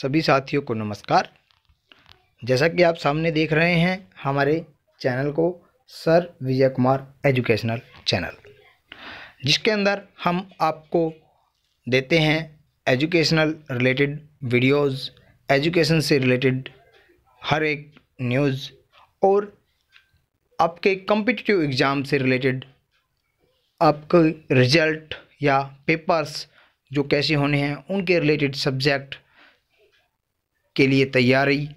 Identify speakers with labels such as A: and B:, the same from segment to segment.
A: सभी साथियों को नमस्कार जैसा कि आप सामने देख रहे हैं हमारे चैनल को sir Vijay Kumar educational channel जिसके अंदर हम आपको देते हैं एजुकेशनल रिलेटेड वीडियोस, एजुकेशन से रिलेटेड हर एक न्यूज़ और आपके कम्पिटिटिव एग्ज़ाम से रिलेटेड आपके रिजल्ट या पेपर्स जो कैसे होने हैं उनके रिलेटेड सब्जेक्ट के लिए तैयारी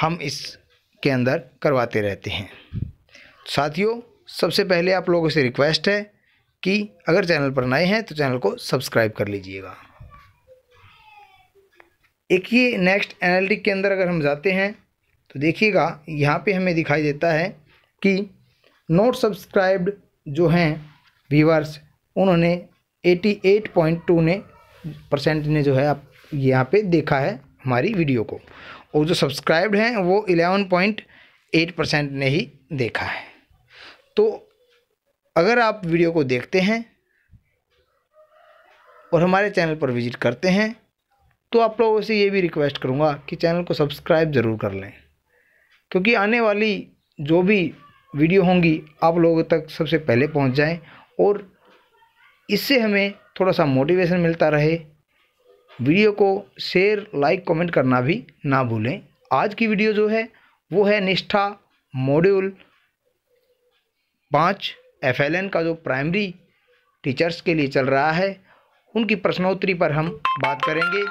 A: हम इसके अंदर करवाते रहते हैं साथियों सबसे पहले आप लोगों से रिक्वेस्ट है कि अगर चैनल पर नए हैं तो चैनल को सब्सक्राइब कर लीजिएगा एक ये नेक्स्ट एनालिटिक के अंदर अगर हम जाते हैं तो देखिएगा यहाँ पे हमें दिखाई देता है कि नोट सब्सक्राइब्ड जो हैं व्यूवर्स उन्होंने 88.2 ने परसेंट ने जो है आप यहाँ पे देखा है हमारी वीडियो को और जो सब्सक्राइब्ड हैं वो इलेवन पॉइंट एट परसेंट ने ही देखा है तो अगर आप वीडियो को देखते हैं और हमारे चैनल पर विजिट करते हैं तो आप लोगों से ये भी रिक्वेस्ट करूँगा कि चैनल को सब्सक्राइब ज़रूर कर लें क्योंकि आने वाली जो भी वीडियो होंगी आप लोगों तक सबसे पहले पहुँच जाएँ और इससे हमें थोड़ा सा मोटिवेशन मिलता रहे वीडियो को शेयर लाइक कमेंट करना भी ना भूलें आज की वीडियो जो है वो है निष्ठा मॉड्यूल पाँच एफ का जो प्राइमरी टीचर्स के लिए चल रहा है उनकी प्रश्नोत्तरी पर हम बात करेंगे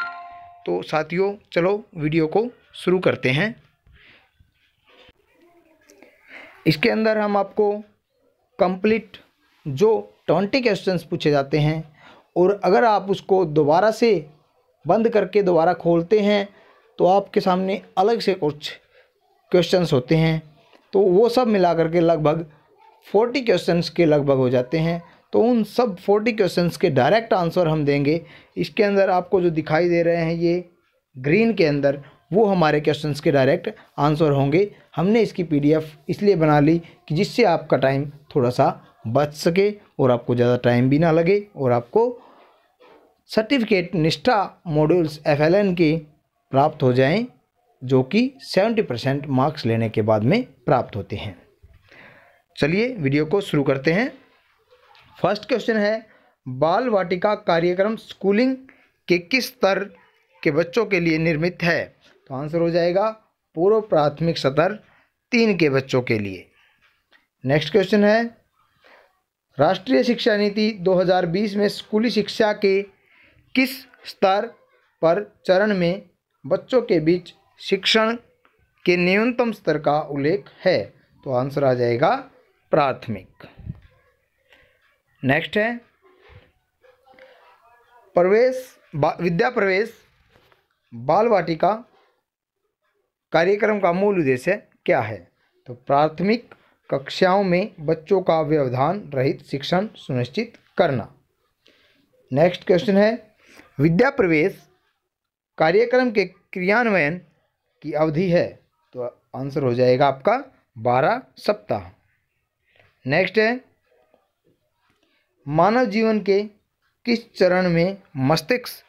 A: तो साथियों चलो वीडियो को शुरू करते हैं इसके अंदर हम आपको कंप्लीट जो ट्वेंटी क्वेश्चंस पूछे जाते हैं और अगर आप उसको दोबारा से बंद करके दोबारा खोलते हैं तो आपके सामने अलग से कुछ क्वेश्चंस होते हैं तो वो सब मिला करके लगभग फोर्टी क्वेश्चंस के लगभग हो जाते हैं तो उन सब फोर्टी क्वेश्चंस के डायरेक्ट आंसर हम देंगे इसके अंदर आपको जो दिखाई दे रहे हैं ये ग्रीन के अंदर वो हमारे क्वेश्चंस के डायरेक्ट आंसर होंगे हमने इसकी पीडीएफ इसलिए बना ली कि जिससे आपका टाइम थोड़ा सा बच सके और आपको ज़्यादा टाइम भी ना लगे और आपको सर्टिफिकेट निष्ठा मॉड्यूल्स एफ की प्राप्त हो जाएं जो कि 70 परसेंट मार्क्स लेने के बाद में प्राप्त होते हैं चलिए वीडियो को शुरू करते हैं फर्स्ट क्वेश्चन है बाल वाटिका कार्यक्रम स्कूलिंग के किस स्तर के बच्चों के लिए निर्मित है तो आंसर हो जाएगा पूर्व प्राथमिक सतर तीन के बच्चों के लिए नेक्स्ट क्वेश्चन है राष्ट्रीय शिक्षा नीति 2020 में स्कूली शिक्षा के किस स्तर पर चरण में बच्चों के बीच शिक्षण के न्यूनतम स्तर का उल्लेख है तो आंसर आ जाएगा प्राथमिक नेक्स्ट है प्रवेश विद्या प्रवेश बाल वाटिका कार्यक्रम का मूल उद्देश्य क्या है तो प्राथमिक कक्षाओं में बच्चों का व्यवधान रहित शिक्षण सुनिश्चित करना नेक्स्ट क्वेश्चन है विद्या प्रवेश कार्यक्रम के क्रियान्वयन की अवधि है तो आंसर हो जाएगा आपका बारह सप्ताह नेक्स्ट है मानव जीवन के किस चरण में मस्तिष्क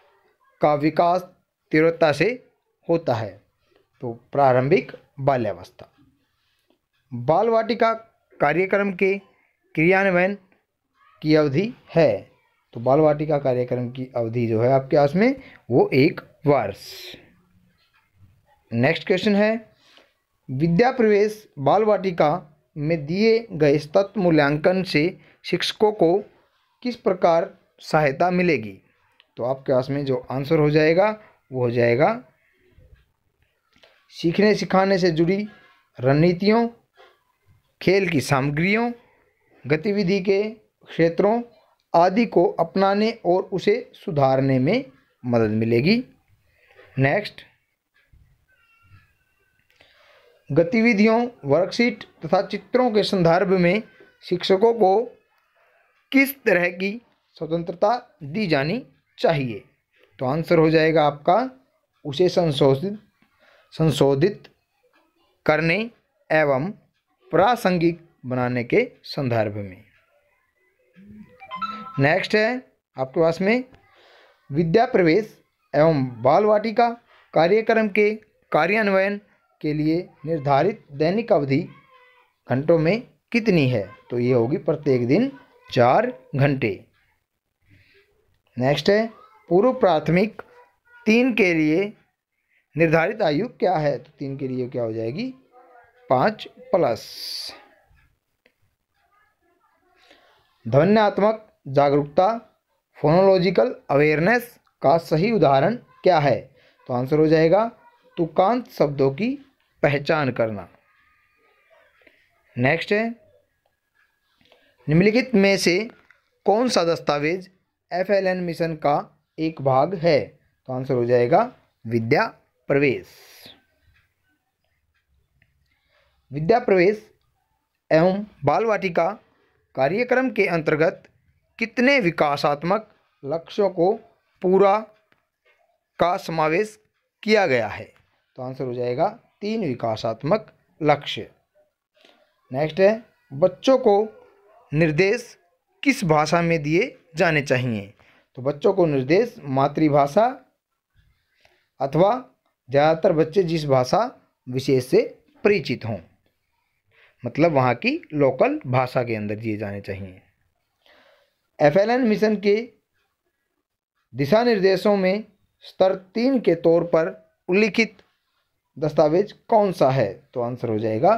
A: का विकास तीव्रता से होता है तो प्रारंभिक बाल्यावस्था बाल वाटिका कार्यक्रम के क्रियान्वयन की अवधि है तो बाल वाटिका कार्यक्रम की अवधि जो है आपके पास में वो एक वर्ष नेक्स्ट क्वेश्चन है विद्या प्रवेश बाल वाटिका में दिए गए तत्व मूल्यांकन से शिक्षकों को किस प्रकार सहायता मिलेगी तो आपके पास में जो आंसर हो जाएगा वो हो जाएगा सीखने सिखाने से जुड़ी रणनीतियों खेल की सामग्रियों गतिविधि के क्षेत्रों आदि को अपनाने और उसे सुधारने में मदद मिलेगी नेक्स्ट गतिविधियों वर्कशीट तथा चित्रों के संदर्भ में शिक्षकों को किस तरह की स्वतंत्रता दी जानी चाहिए तो आंसर हो जाएगा आपका उसे संशोधित संशोधित करने एवं प्रासंगिक बनाने के संदर्भ में नेक्स्ट है आपके पास में विद्या प्रवेश एवं बाल वाटिका कार्यक्रम के कार्यान्वयन के लिए निर्धारित दैनिक अवधि घंटों में कितनी है तो ये होगी प्रत्येक दिन चार घंटे नेक्स्ट है पूर्व प्राथमिक तीन के लिए निर्धारित आयु क्या है तो तीन के लिए क्या हो जाएगी पाँच प्लस धन्यात्मक जागरूकता फोनोलॉजिकल अवेयरनेस का सही उदाहरण क्या है तो आंसर हो जाएगा तुकांत शब्दों की पहचान करना नेक्स्ट है निम्नलिखित में से कौन सा दस्तावेज एफ एल एन मिशन का एक भाग है तो आंसर हो जाएगा विद्या प्रवेश विद्या प्रवेश एवं बाल वाटिका कार्यक्रम के अंतर्गत कितने विकासात्मक लक्ष्यों को पूरा का समावेश किया गया है तो आंसर हो जाएगा तीन विकासात्मक लक्ष्य नेक्स्ट है बच्चों को निर्देश किस भाषा में दिए जाने चाहिए तो बच्चों को निर्देश मातृभाषा अथवा ज़्यादातर बच्चे जिस भाषा विशेष से परिचित हों मतलब वहाँ की लोकल भाषा के अंदर दिए जाने चाहिए एफएलएन मिशन के दिशा निर्देशों में स्तर तीन के तौर पर उल्लिखित दस्तावेज कौन सा है तो आंसर हो जाएगा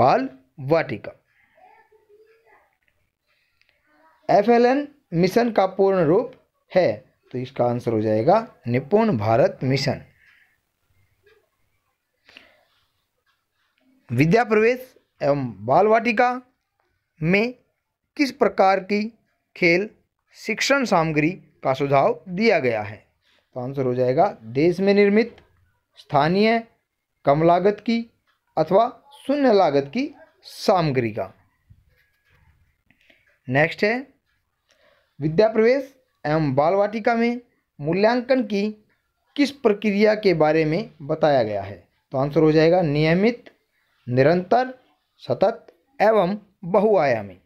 A: बाल वाटिका एफएलएन मिशन का पूर्ण रूप है तो इसका आंसर हो जाएगा निपुण भारत मिशन विद्या प्रवेश एवं बाल वाटिका में किस प्रकार की खेल शिक्षण सामग्री का सुझाव दिया गया है तो आंसर हो जाएगा देश में निर्मित स्थानीय कम लागत की अथवा शून्य लागत की सामग्री का नेक्स्ट है विद्या प्रवेश एवं बाल वाटिका में मूल्यांकन की किस प्रक्रिया के बारे में बताया गया है तो आंसर हो जाएगा नियमित निरंतर सतत एवं बहुआयामी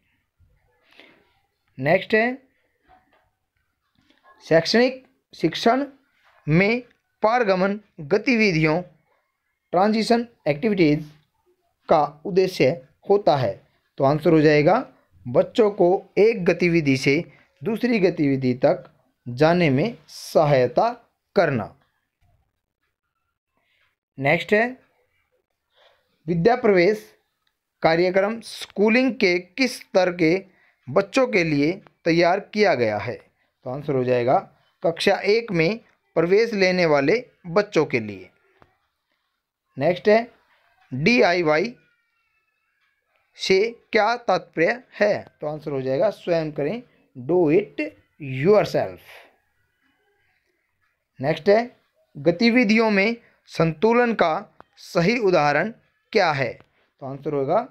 A: नेक्स्ट है शैक्षणिक शिक्षण में पारगमन गतिविधियों ट्रांजिशन एक्टिविटीज़ का उद्देश्य होता है तो आंसर हो जाएगा बच्चों को एक गतिविधि से दूसरी गतिविधि तक जाने में सहायता करना नेक्स्ट है विद्या प्रवेश कार्यक्रम स्कूलिंग के किस स्तर के बच्चों के लिए तैयार किया गया है तो आंसर हो जाएगा कक्षा एक में प्रवेश लेने वाले बच्चों के लिए नेक्स्ट है डी से क्या तात्पर्य है तो आंसर हो जाएगा स्वयं करें do it yourself next है गतिविधियों में संतुलन का सही उदाहरण क्या है तो आंसर होगा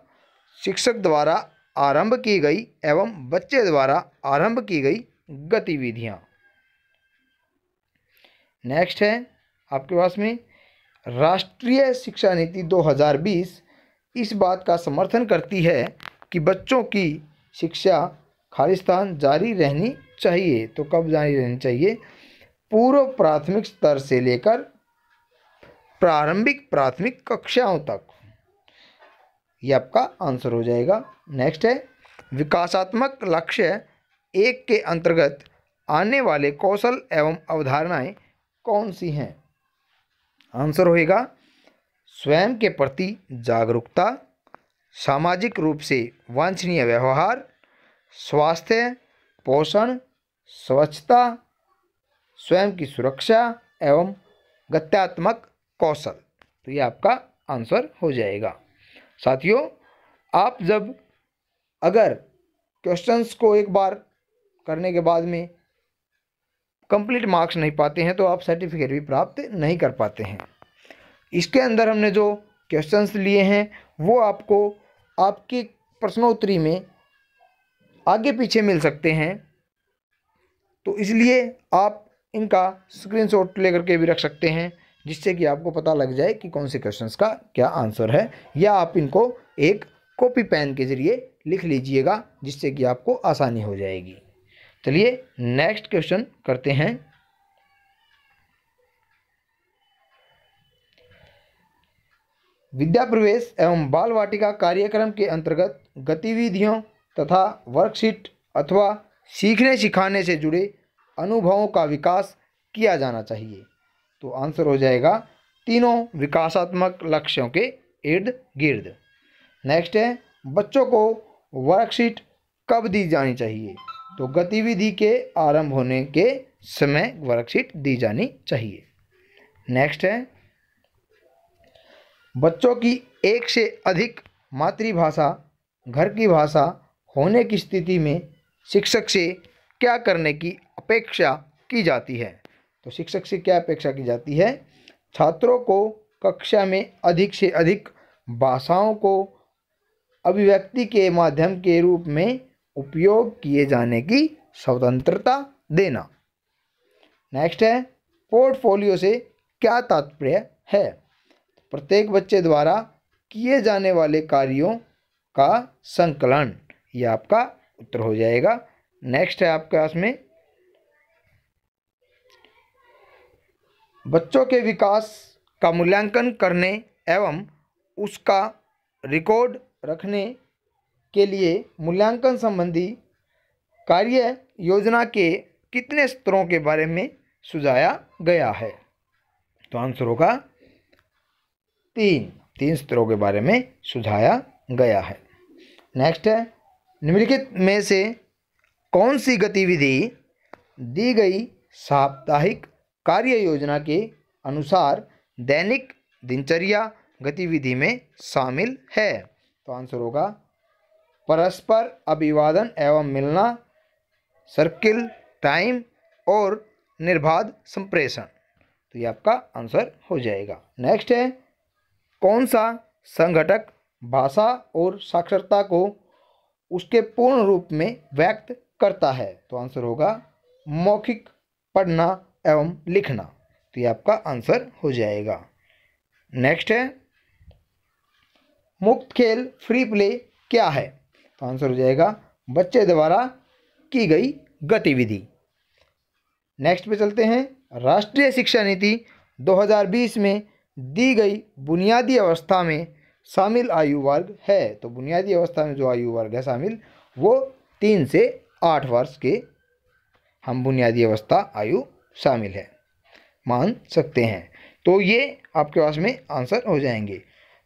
A: शिक्षक द्वारा आरंभ की गई एवं बच्चे द्वारा आरंभ की गई गतिविधियां नेक्स्ट है आपके पास में राष्ट्रीय शिक्षा नीति 2020 इस बात का समर्थन करती है कि बच्चों की शिक्षा खालिस्तान जारी रहनी चाहिए तो कब जारी रहनी चाहिए पूर्व प्राथमिक स्तर से लेकर प्रारंभिक प्राथमिक कक्षाओं तक ये आपका आंसर हो जाएगा नेक्स्ट है विकासात्मक लक्ष्य एक के अंतर्गत आने वाले कौशल एवं अवधारणाएं कौन सी हैं आंसर होएगा स्वयं के प्रति जागरूकता सामाजिक रूप से वांछनीय व्यवहार स्वास्थ्य पोषण स्वच्छता स्वयं की सुरक्षा एवं गत्यात्मक कौशल तो ये आपका आंसर हो जाएगा साथियों आप जब अगर क्वेश्चंस को एक बार करने के बाद में कंप्लीट मार्क्स नहीं पाते हैं तो आप सर्टिफिकेट भी प्राप्त नहीं कर पाते हैं इसके अंदर हमने जो क्वेश्चंस लिए हैं वो आपको आपकी प्रश्नोत्तरी में आगे पीछे मिल सकते हैं तो इसलिए आप इनका स्क्रीनशॉट लेकर के भी रख सकते हैं जिससे कि आपको पता लग जाए कि कौन से क्वेश्चंस का क्या आंसर है या आप इनको एक कॉपी पेन के ज़रिए लिख लीजिएगा जिससे कि आपको आसानी हो जाएगी चलिए नेक्स्ट क्वेश्चन करते हैं विद्या प्रवेश एवं बाल वाटिका कार्यक्रम के अंतर्गत गतिविधियों तथा वर्कशीट अथवा सीखने सिखाने से जुड़े अनुभवों का विकास किया जाना चाहिए तो आंसर हो जाएगा तीनों विकासात्मक लक्ष्यों के इर्द गिर्द नेक्स्ट है बच्चों को वर्कशीट कब दी जानी चाहिए तो गतिविधि के आरंभ होने के समय वर्कशीट दी जानी चाहिए नेक्स्ट है बच्चों की एक से अधिक मातृभाषा घर की भाषा होने की स्थिति में शिक्षक से क्या करने की अपेक्षा की जाती है तो शिक्षक से क्या अपेक्षा की जाती है छात्रों को कक्षा में अधिक से अधिक भाषाओं को अभिव्यक्ति के माध्यम के रूप में उपयोग किए जाने की स्वतंत्रता देना नेक्स्ट है पोर्टफोलियो से क्या तात्पर्य है प्रत्येक बच्चे द्वारा किए जाने वाले कार्यों का संकलन ये आपका उत्तर हो जाएगा नेक्स्ट है आपके पास में बच्चों के विकास का मूल्यांकन करने एवं उसका रिकॉर्ड रखने के लिए मूल्यांकन संबंधी कार्य योजना के कितने स्तरों के बारे में सुझाया गया है तो आंसर होगा तीन तीन स्तरों के बारे में सुझाया गया है नेक्स्ट है निम्नलिखित में से कौन सी गतिविधि दी गई साप्ताहिक कार्य योजना के अनुसार दैनिक दिनचर्या गतिविधि में शामिल है तो आंसर होगा परस्पर अभिवादन एवं मिलना सर्किल टाइम और निर्बाध संप्रेषण तो ये आपका आंसर हो जाएगा नेक्स्ट है कौन सा संगठक भाषा और साक्षरता को उसके पूर्ण रूप में व्यक्त करता है तो आंसर होगा मौखिक पढ़ना एवं लिखना तो ये आपका आंसर हो जाएगा नेक्स्ट है मुक्त खेल फ्री प्ले क्या है तो आंसर हो जाएगा बच्चे द्वारा की गई गतिविधि नेक्स्ट पे चलते हैं राष्ट्रीय शिक्षा नीति 2020 में दी गई बुनियादी अवस्था में शामिल आयु वर्ग है तो बुनियादी अवस्था में जो आयु वर्ग है शामिल वो तीन से आठ वर्ष के हम बुनियादी अवस्था आयु शामिल है मान सकते हैं तो ये आपके पास में आंसर हो जाएंगे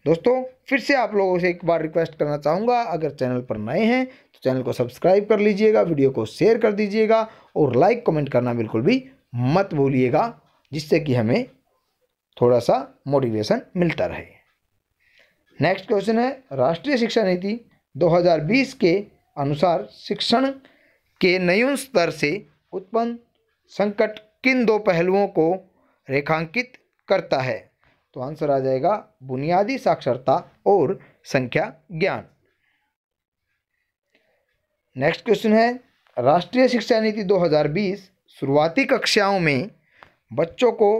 A: दोस्तों फिर से आप लोगों से एक बार रिक्वेस्ट करना चाहूँगा अगर चैनल पर नए हैं तो चैनल को सब्सक्राइब कर लीजिएगा वीडियो को शेयर कर दीजिएगा और लाइक कमेंट करना बिल्कुल भी मत भूलिएगा जिससे कि हमें थोड़ा सा मोटिवेशन मिलता रहे नेक्स्ट क्वेश्चन है राष्ट्रीय शिक्षा नीति 2020 के अनुसार शिक्षण के नयून स्तर से उत्पन्न संकट किन दो पहलुओं को रेखांकित करता है तो आंसर आ जाएगा बुनियादी साक्षरता और संख्या ज्ञान नेक्स्ट क्वेश्चन है राष्ट्रीय शिक्षा नीति 2020 शुरुआती कक्षाओं में बच्चों को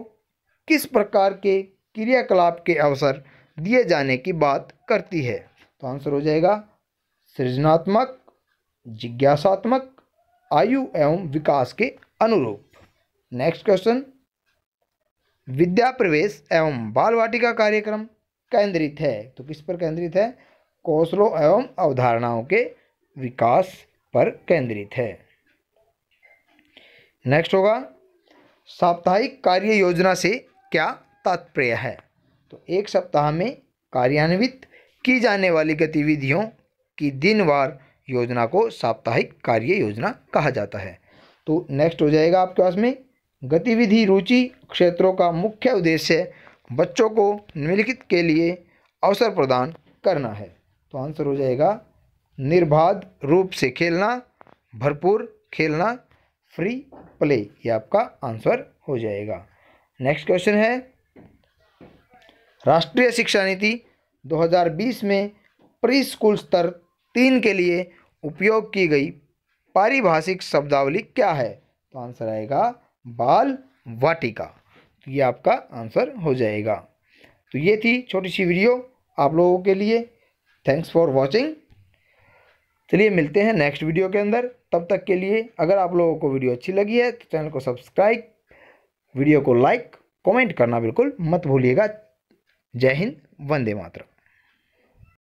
A: किस प्रकार के क्रियाकलाप के अवसर दिए जाने की बात करती है तो आंसर हो जाएगा सृजनात्मक जिज्ञासात्मक आयु एवं विकास के अनुरूप नेक्स्ट क्वेश्चन विद्या प्रवेश एवं बाल वाटिका कार्यक्रम केंद्रित है तो किस पर केंद्रित है कौशलों एवं अवधारणाओं के विकास पर केंद्रित है नेक्स्ट होगा साप्ताहिक कार्य योजना से क्या तात्पर्य है तो एक सप्ताह में कार्यान्वित की जाने वाली गतिविधियों की दिनवार योजना को साप्ताहिक कार्य योजना कहा जाता है तो नेक्स्ट हो जाएगा आपके पास में गतिविधि रुचि क्षेत्रों का मुख्य उद्देश्य बच्चों को निम्नलिखित के लिए अवसर प्रदान करना है तो आंसर हो जाएगा निर्बाध रूप से खेलना भरपूर खेलना फ्री प्ले ये आपका आंसर हो जाएगा नेक्स्ट क्वेश्चन है राष्ट्रीय शिक्षा नीति 2020 में प्री स्कूल स्तर तीन के लिए उपयोग की गई पारिभाषिक शब्दावली क्या है तो आंसर आएगा बाल वाटिका तो ये आपका आंसर हो जाएगा तो ये थी छोटी सी वीडियो आप लोगों के लिए थैंक्स फॉर वॉचिंग चलिए मिलते हैं नेक्स्ट वीडियो के अंदर तब तक के लिए अगर आप लोगों को वीडियो अच्छी लगी है तो चैनल को सब्सक्राइब वीडियो को लाइक कमेंट करना बिल्कुल मत भूलिएगा जय हिंद वंदे मातरम